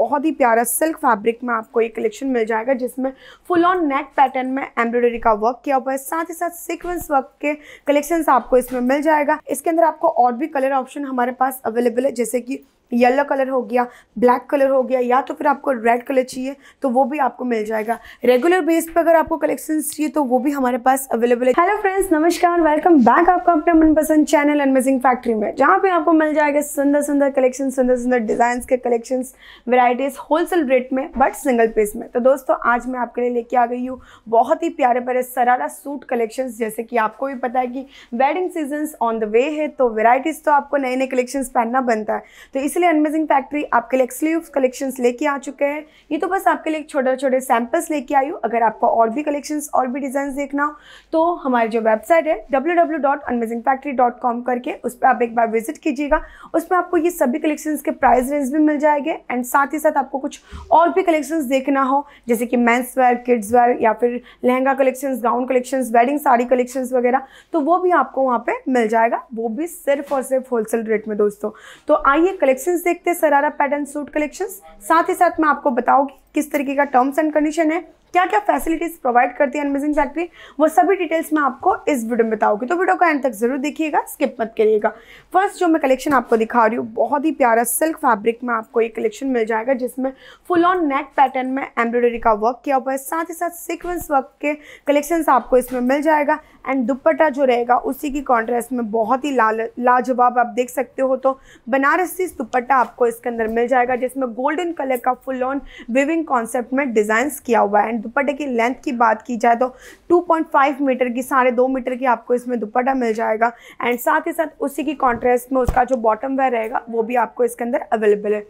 बहुत ही प्यारा silk fabric में आपको ये कलेक्शन मिल जाएगा जिसमें फुल ऑन नेक पैटर्न में एम्ब्रॉयडरी का वर्क किया हुआ है साथ ही साथ सीक्वेंस वर्क के कलेक्शन आपको इसमें मिल जाएगा इसके अंदर आपको और भी कलर ऑप्शन हमारे पास अवेलेबल है जैसे कि येलो कलर हो गया ब्लैक कलर हो गया या तो फिर आपको रेड कलर चाहिए तो वो भी आपको मिल जाएगा रेगुलर बेस पर अगर आपको कलेक्शन चाहिए तो वो भी हमारे पास अवेलेबल है हेलो फ्रेंड्स नमस्कार वेलकम बैक आपका अपने मनपसंद चैनल अनमेजिंग फैक्ट्री में जहाँ पे आपको मिल जाएगा सुंदर सुंदर कलेक्शन सुंदर सुंदर डिजाइन के कलेक्शन वेराइटीज होलसेल रेट में बट सिंगल पीस में तो दोस्तों आज मैं आपके लिए लेके आ गई हूँ बहुत ही प्यारे प्यारे सरारा सूट कलेक्शन जैसे कि आपको भी पता है कि wedding season on the way है तो वेराइटीज़ तो आपको नए नए कलेक्शन पहनना बनता है तो इसलिए इसलिए अनमेजिंग फैक्ट्री आपके लिए एक्सक्लूसिव कलेक्शंस लेके आ चुके हैं ये तो बस आपके लिए छोटे छोटे सैंपल्स लेके आई हूँ अगर आपको और भी कलेक्शंस और भी डिज़ाइन देखना हो तो हमारी जो वेबसाइट है डब्ल्यू करके उस पर आप एक बार विजिट कीजिएगा उसमें आपको ये सभी कलेक्शन के प्राइस रेंज भी मिल जाएंगे एंड साथ ही साथ आपको कुछ और भी कलेक्शन देखना हो जैसे कि मेंस वेयर किड्स वेयर या फिर lehenga collection gown collection wedding sari collection वगैरह तो वो भी आपको वहाँ पे मिल जाएगा वो भी सिर्फ और सिर्फ होलसेल रेट में दोस्तों तो आइए कलेक्शन कलेक्शंस देखते हैं सरारा पैटर्न सूट कलेक्शंस साथ ही साथ मैं आपको बताऊंगी किस तरीके का टर्म्स एंड कंडीशन है क्या क्या फैसिलिटीज़ प्रोवाइड करती है अनमेजिंग फैक्ट्री वो सभी डिटेल्स मैं आपको इस वीडियो में बताऊंगी तो वीडियो को एंड तक जरूर देखिएगा स्किप मत करिएगा फर्स्ट जो मैं कलेक्शन आपको दिखा रही हूँ बहुत ही प्यारा सिल्क फैब्रिक में आपको ये कलेक्शन मिल जाएगा जिसमें फुल ऑन नेक पैटर्न में एम्ब्रॉयडरी का वर्क किया हुआ है साथ ही साथ सिक्वेंस वर्क के कलेक्शन आपको इसमें मिल जाएगा एंड दुपट्टा जो रहेगा उसी की कॉन्ट्रेस्ट में बहुत ही लाजवाब आप देख सकते हो तो बनारसी दुपट्टा आपको इसके अंदर मिल जाएगा जिसमें गोल्डन कलर का फुल ऑन विविंग कॉन्सेप्ट में डिजाइन किया हुआ है एंड दुपट्टे की लेंथ की बात की जाए तो 2.5 मीटर की साढ़े दो मीटर की आपको इसमें दुपट्टा मिल जाएगा एंड साथ ही साथ उसी की कॉन्ट्रेस्ट में उसका जो बॉटम वेयर रहेगा वो भी आपको इसके अंदर अवेलेबल है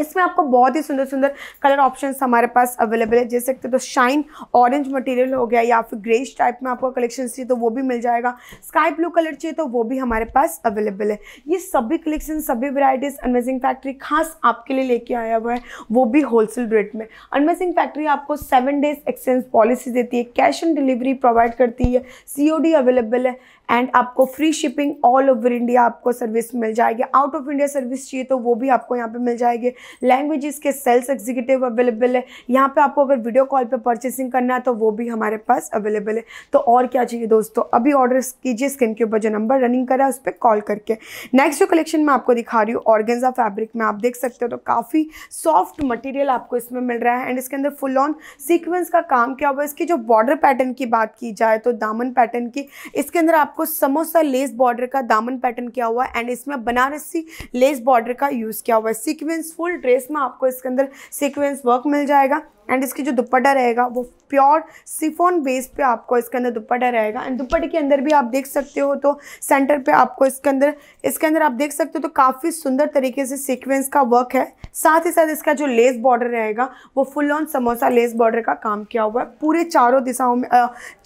इसमें आपको बहुत ही सुंदर सुंदर कलर ऑप्शन हमारे पास अवेलेबल है जैसे सकते तो शाइन ऑरेंज मटेरियल हो गया या फिर ग्रेस टाइप में आपको कलेक्शन चाहिए तो वो भी मिल जाएगा स्काई ब्लू कलर चाहिए तो वो भी हमारे पास अवेलेबल है ये सभी कलेक्शन सभी वेराइटीज़ अनमेजिंग फैक्ट्री खास आपके लिए लेके आया हुआ है वो भी होलसेल रेट में अनमेजिंग फैक्ट्री आपको सेवन डेज एक्सचेंज पॉलिसी देती है कैश ऑन डिलीवरी प्रोवाइड करती है सी अवेलेबल है एंड आपको free shipping all over India आपको सर्विस मिल जाएगी आउट ऑफ इंडिया सर्विस चाहिए तो वो भी आपको यहाँ पे मिल जाएगी लैंग्वेज के सेल्स एग्जीक्यूटिव अवेलेबल है यहाँ पे आपको अगर वीडियो कॉल पे परचेसिंग करना है तो वो भी हमारे पास अवेलेबल है तो और क्या चाहिए दोस्तों अभी ऑर्डर कीजिए स्किन के ऊपर जो नंबर रनिंग करा है उस पर कॉल करके नेक्स्ट जो कलेक्शन मैं आपको दिखा रही हूँ ऑर्गेंजा फैब्रिक में आप देख सकते हो तो काफ़ी सॉफ्ट मटेरियल आपको इसमें मिल रहा है एंड इसके अंदर फुल ऑन सीक्वेंस का काम क्या हुआ इसकी जो बॉर्डर पैटर्न की बात की जाए तो दामन पैटर्न की इसके अंदर आपको समोसा लेस बॉर्डर का दामन पैटर्न किया हुआ है एंड इसमें बनारसी लेस बॉर्डर का यूज़ किया हुआ है सिक्वेंस फुल ड्रेस में आपको इसके अंदर सीक्वेंस वर्क मिल जाएगा एंड इसकी जो दुपट्टा रहेगा वो प्योर सिफोन बेस पे आपको इसके अंदर दुपट्टा रहेगा एंड दुपट्टे के अंदर भी आप देख सकते हो तो सेंटर पे आपको इसके अंदर इसके अंदर आप देख सकते हो तो काफ़ी सुंदर तरीके से सीक्वेंस का वर्क है साथ ही साथ इसका जो लेस बॉर्डर रहेगा वो full on samosa lace border का काम किया हुआ है पूरे चारों दिशाओं में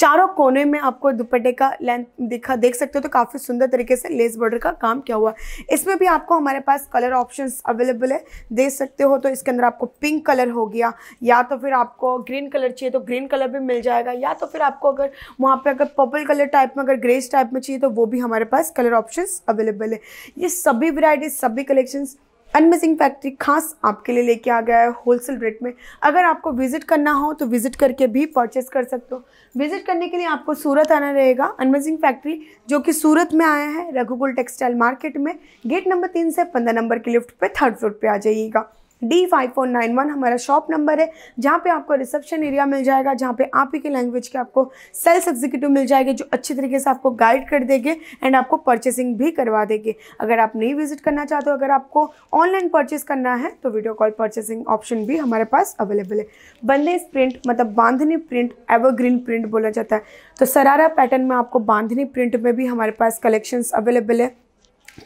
चारों कोने में आपको दुपट्टे का लेंथ दिखा देख सकते हो तो काफ़ी सुंदर तरीके से लेस बॉर्डर का काम किया हुआ है इसमें भी आपको हमारे पास कलर ऑप्शन अवेलेबल है देख सकते हो तो इसके अंदर आपको पिंक कलर हो गया या तो फिर आपको ग्रीन कलर चाहिए तो ग्रीन कलर भी मिल जाएगा या तो फिर आपको अगर वहाँ पे अगर पर्पल कलर टाइप में अगर ग्रेस टाइप में चाहिए तो वो भी हमारे पास कलर ऑप्शंस अवेलेबल है ये सभी वेराइटीज सभी कलेक्शंस अनमिसिंग फैक्ट्री खास आपके लिए लेके आ गया है होलसेल रेट में अगर आपको विजिट करना हो तो विजिट करके भी परचेस कर सकते हो विजिट करने के लिए आपको सूरत आना रहेगा अनमिसिंग फैक्ट्री जो कि सूरत में आया है रघुकुल टेक्सटाइल मार्केट में गेट नंबर तीन से पंद्रह नंबर के लिफ्ट पे थर्ड फ्लोर पे आ जाइएगा D five four nine one हमारा शॉप नंबर है जहाँ पे आपको रिसेप्शन एरिया मिल जाएगा जहाँ पे आप ही के लैंग्वेज के आपको सेल्स एग्जीक्यूटिव मिल जाएंगे जो अच्छे तरीके से आपको गाइड कर देंगे एंड आपको परचेसिंग भी करवा देंगे अगर आप नहीं विजिट करना चाहते हो अगर आपको ऑनलाइन परचेस करना है तो वीडियो कॉल परचेसिंग ऑप्शन भी हमारे पास अवेलेबल है बंदेज प्रिंट मतलब बांधनी प्रिंट एवरग्रीन प्रिंट बोला जाता है तो सरारा पैटर्न में आपको बांधनी प्रिंट में भी हमारे पास कलेक्शंस अवेलेबल है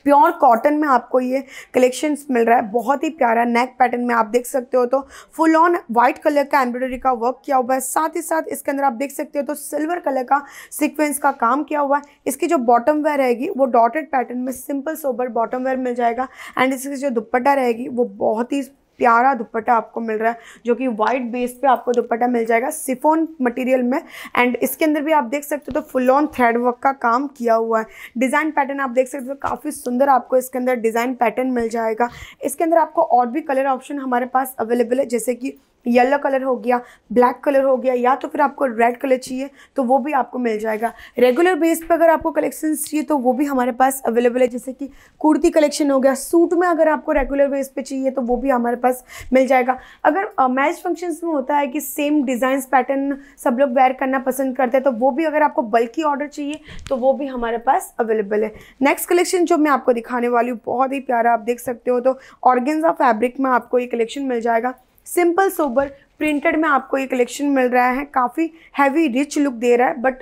प्योर कॉटन में आपको ये कलेक्शंस मिल रहा है बहुत ही प्यारा नेक पैटर्न में आप देख सकते हो तो फुल ऑन वाइट कलर का एम्ब्रॉयडरी का वर्क किया हुआ है साथ ही साथ इसके अंदर आप देख सकते हो तो सिल्वर कलर का सिक्वेंस का काम किया हुआ है इसकी जो बॉटम वेयर रहेगी वो डॉटेड पैटर्न में सिंपल सोबर बॉटम वेयर मिल जाएगा एंड इसकी जो दुपट्टा रहेगी वो बहुत ही प्यारा दुपट्टा आपको मिल रहा है जो कि वाइट बेस पे आपको दुपट्टा मिल जाएगा सिफोन मटेरियल में एंड इसके अंदर भी आप देख सकते हो तो फुल ऑन थ्रेड वर्क का काम किया हुआ है डिज़ाइन पैटर्न आप देख सकते हो तो काफ़ी सुंदर आपको इसके अंदर डिज़ाइन पैटर्न मिल जाएगा इसके अंदर आपको और भी कलर ऑप्शन हमारे पास अवेलेबल है जैसे कि येलो कलर हो गया ब्लैक कलर हो गया या तो फिर आपको रेड कलर चाहिए तो वो भी आपको मिल जाएगा रेगुलर बेस पर अगर आपको कलेक्शन चाहिए तो वो भी हमारे पास अवेलेबल है जैसे कि कुर्ती कलेक्शन हो गया सूट में अगर आपको रेगुलर बेस पे चाहिए तो वो भी हमारे पास मिल जाएगा अगर मैच uh, फंक्शंस में होता है कि सेम डिज़ाइन पैटर्न सब लोग वेयर करना पसंद करते हैं तो वो भी अगर आपको बल्कि ऑर्डर चाहिए तो वो भी हमारे पास अवेलेबल है नेक्स्ट कलेक्शन जो मैं आपको दिखाने वाली हूँ बहुत ही प्यारा आप देख सकते हो तो ऑर्गेन्जा फैब्रिक में आपको ये कलेक्शन मिल जाएगा सिंपल सोबर प्रिंटेड में आपको ये कलेक्शन मिल रहा है काफ़ी हैवी रिच लुक दे रहा है बट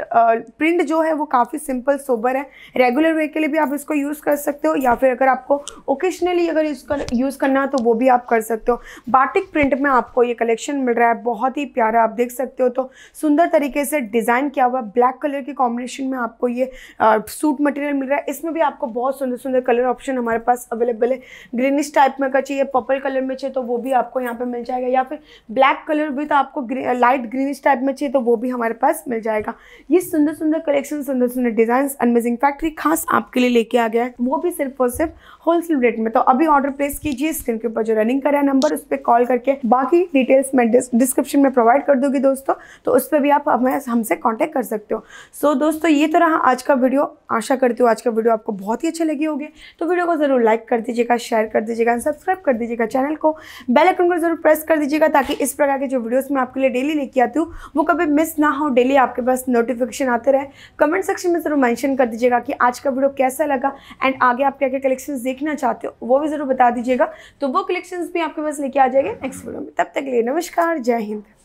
प्रिंट जो है वो काफ़ी सिंपल सोबर है रेगुलर वे के लिए भी आप इसको यूज़ कर सकते हो या फिर अगर आपको ओकेशनली अगर इसका यूज़ करना है तो वो भी आप कर सकते हो बाटिक प्रिंट में आपको ये कलेक्शन मिल रहा है बहुत ही प्यारा आप देख सकते हो तो सुंदर तरीके से डिज़ाइन किया हुआ ब्लैक कलर के कॉम्बिनेशन में आपको ये सूट मटेरियल मिल रहा है इसमें भी आपको बहुत सुंदर सुंदर कलर ऑप्शन हमारे पास अवेलेबल है ग्रीनिश टाइप में अगर चाहिए पर्पल कलर में चाहिए तो वो भी आपको यहाँ पर मिल जाएगा या फिर ब्लैक कलर भी तो आपको लाइट ग्रीनिश टाइप में चाहिए तो वो भी हमारे पास मिल जाएगा ये सुंदर सुंदर कलेक्शन सुंदर सुंदर डिजाइन अनमेजिंग फैक्ट्री खास आपके लिए लेके आ गया है वो भी सिर्फ और सिर्फ होलसेल रेट में तो अभी ऑर्डर प्लेस कीजिए स्क्रीन के ऊपर जो रनिंग है नंबर उस पर कॉल करके बाकी डिटेल्स मैं डिस्क्रिप्शन में प्रोवाइड कर दूंगी दोस्तों तो उस पर भी आप हमें हमसे कॉन्टेक्ट कर सकते हो सो so, दोस्तों ये तो रहा आज का वीडियो आशा करती हूँ आज का वीडियो आपको बहुत ही अच्छे लगे होगी तो वीडियो को ज़रूर लाइक कर दीजिएगा शेयर कर दीजिएगा सब्सक्राइब कर दीजिएगा चैनल को बेल आइकन को जरूर प्रेस कर दीजिएगा ताकि इस प्रकार लगा कि जो वीडियोस मैं आपके लिए डेली लेके आती हूँ वो कभी मिस ना हो डेली आपके पास नोटिफिकेशन आते रहे कमेंट सेक्शन में ज़रूर मेंशन कर दीजिएगा कि आज का वीडियो कैसा लगा एंड आगे आप क्या क्या कलेक्शन देखना चाहते हो वो भी ज़रूर बता दीजिएगा तो वो कलेक्शन भी आपके पास लेके आ जाएंगे नेक्स्ट वीडियो में तब तक लिए नमस्कार जय हिंद